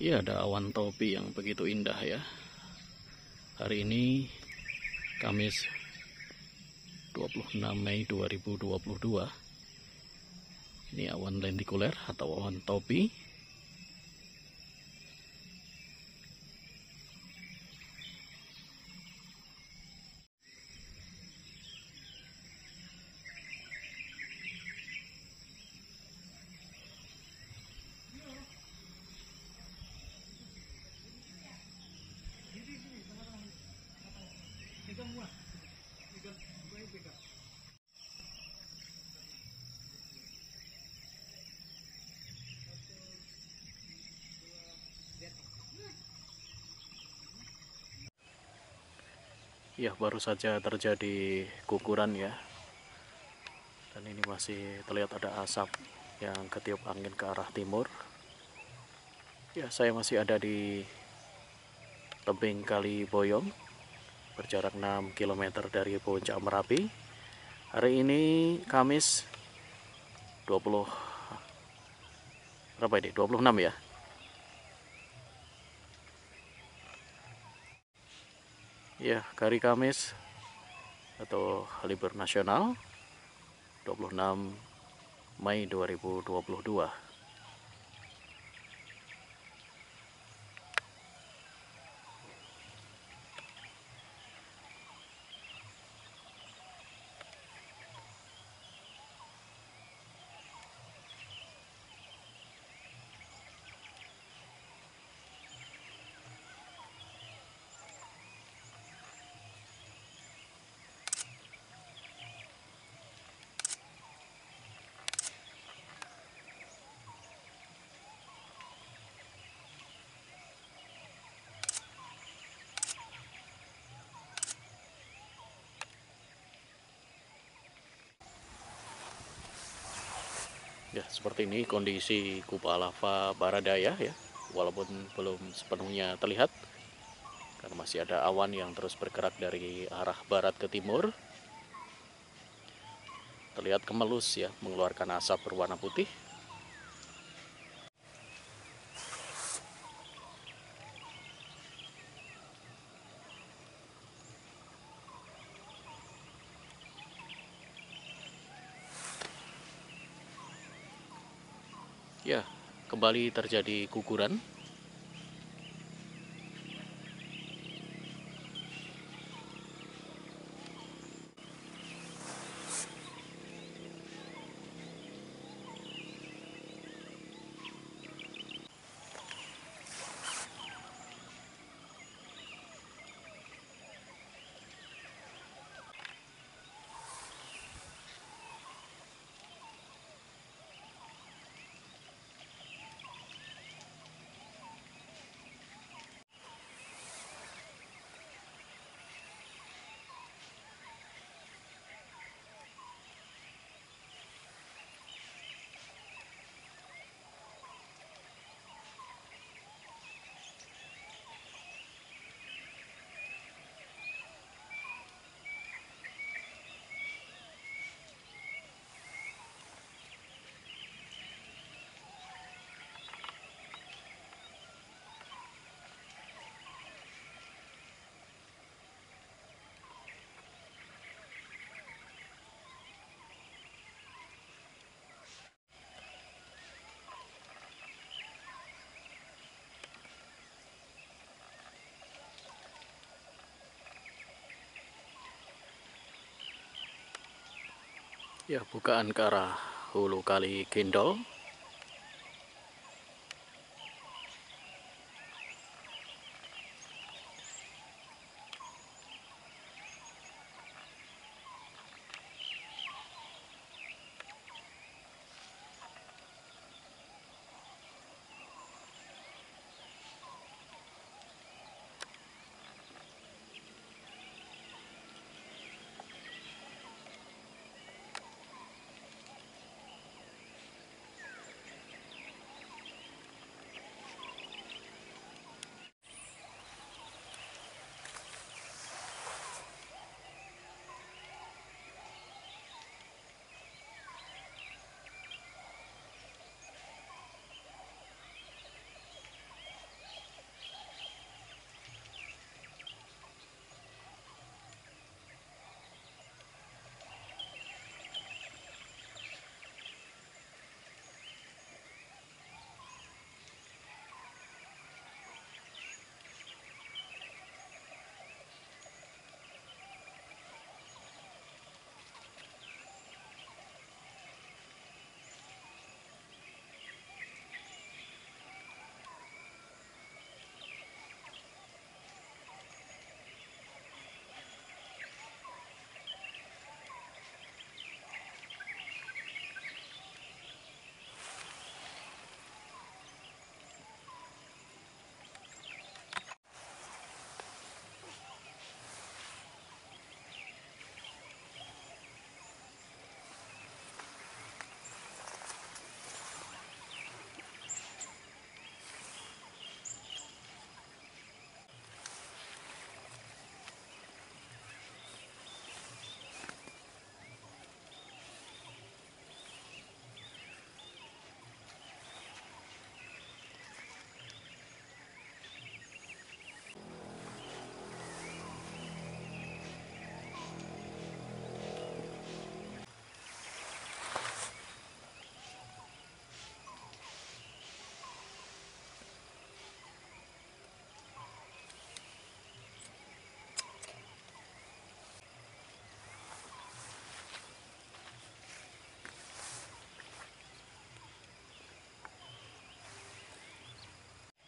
Iya ada awan topi yang begitu indah ya Hari ini Kamis 26 Mei 2022 Ini awan lentikuler atau awan topi ya baru saja terjadi guguran ya dan ini masih terlihat ada asap yang ketiup angin ke arah timur ya saya masih ada di tebing kali Boyong berjarak 6 km dari puncak Merapi hari ini Kamis 20 berapa ini 26 ya ya hari Kamis atau libur nasional 26 Mei 2022 seperti ini kondisi Kupa Lava Baradaya ya walaupun belum sepenuhnya terlihat karena masih ada awan yang terus bergerak dari arah barat ke timur terlihat kemelus ya mengeluarkan asap berwarna putih kembali terjadi guguran ya bukaan ke arah hulu kali Gendol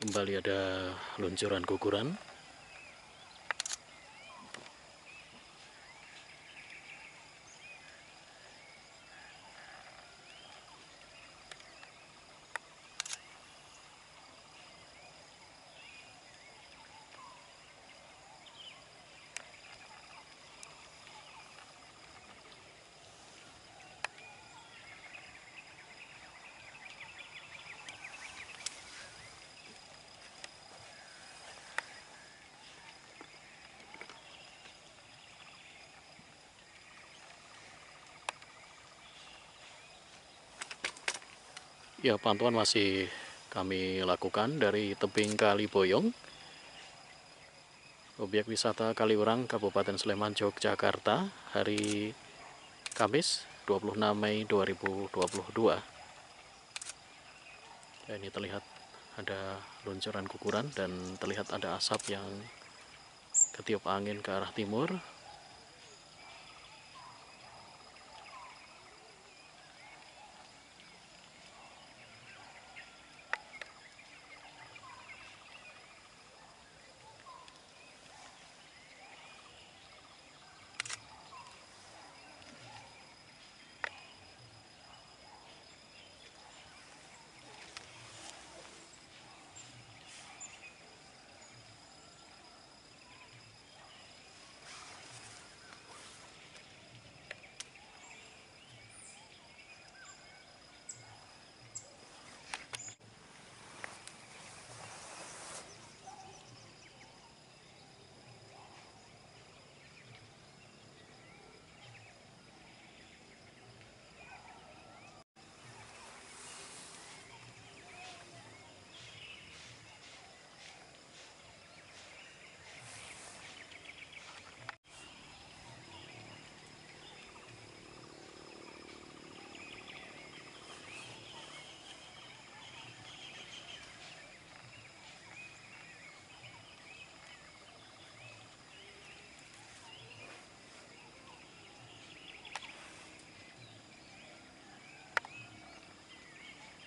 kembali ada luncuran guguran Ya, pantauan masih kami lakukan dari tebing Kali Boyong. Objek wisata Kaliurang, Kabupaten Sleman, Yogyakarta, hari Kamis 26 Mei 2022. Ya, ini terlihat ada luncuran guguran dan terlihat ada asap yang ketiup angin ke arah timur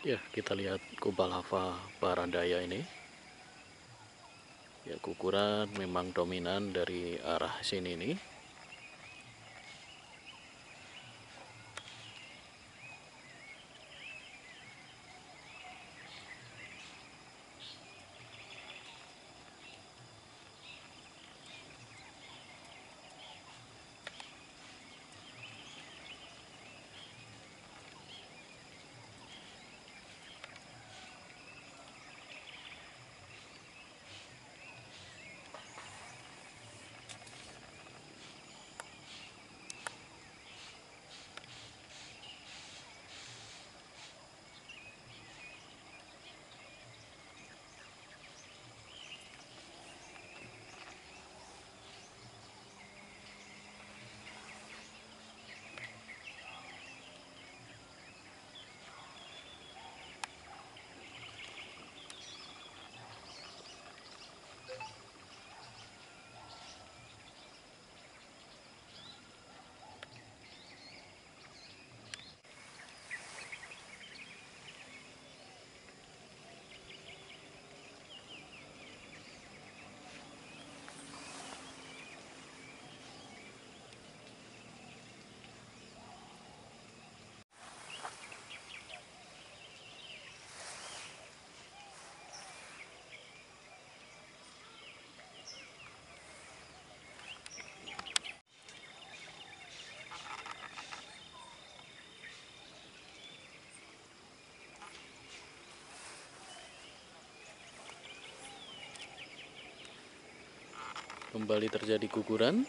Ya, kita lihat kubah lava Barandaya ini. Ya, ukuran memang dominan dari arah sini nih. kembali terjadi guguran